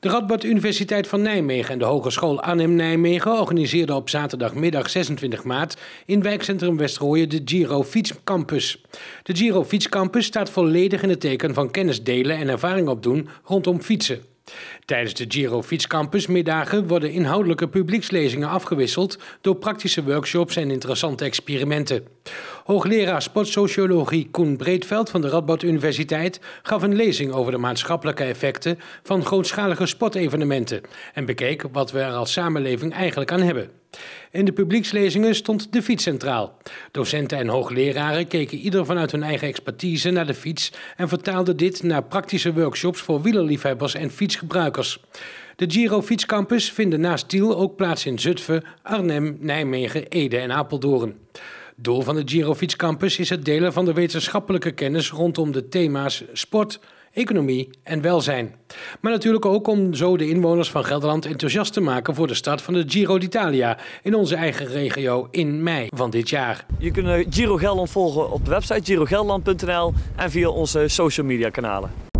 De Radboud Universiteit van Nijmegen en de Hogeschool Arnhem-Nijmegen organiseerden op zaterdagmiddag 26 maart in wijkcentrum Westrooien de Giro Fietscampus. De Giro Fietscampus staat volledig in het teken van kennis delen en ervaring opdoen rondom fietsen. Tijdens de Giro Fietscampus middagen worden inhoudelijke publiekslezingen afgewisseld door praktische workshops en interessante experimenten. Hoogleraar sportsociologie Koen Breedveld van de Radboud Universiteit gaf een lezing over de maatschappelijke effecten van grootschalige sportevenementen en bekeek wat we er als samenleving eigenlijk aan hebben. In de publiekslezingen stond de fiets centraal. Docenten en hoogleraren keken ieder vanuit hun eigen expertise naar de fiets en vertaalden dit naar praktische workshops voor wielerliefhebbers en fietsgebruikers. De Giro Fietscampus vinden naast Tiel ook plaats in Zutphen, Arnhem, Nijmegen, Ede en Apeldoorn. Doel van de Fiets Campus is het delen van de wetenschappelijke kennis rondom de thema's sport, economie en welzijn. Maar natuurlijk ook om zo de inwoners van Gelderland enthousiast te maken voor de start van de Giro d'Italia in onze eigen regio in mei van dit jaar. Je kunt eh, Giro Gelderland volgen op de website girogelderland.nl en via onze social media kanalen.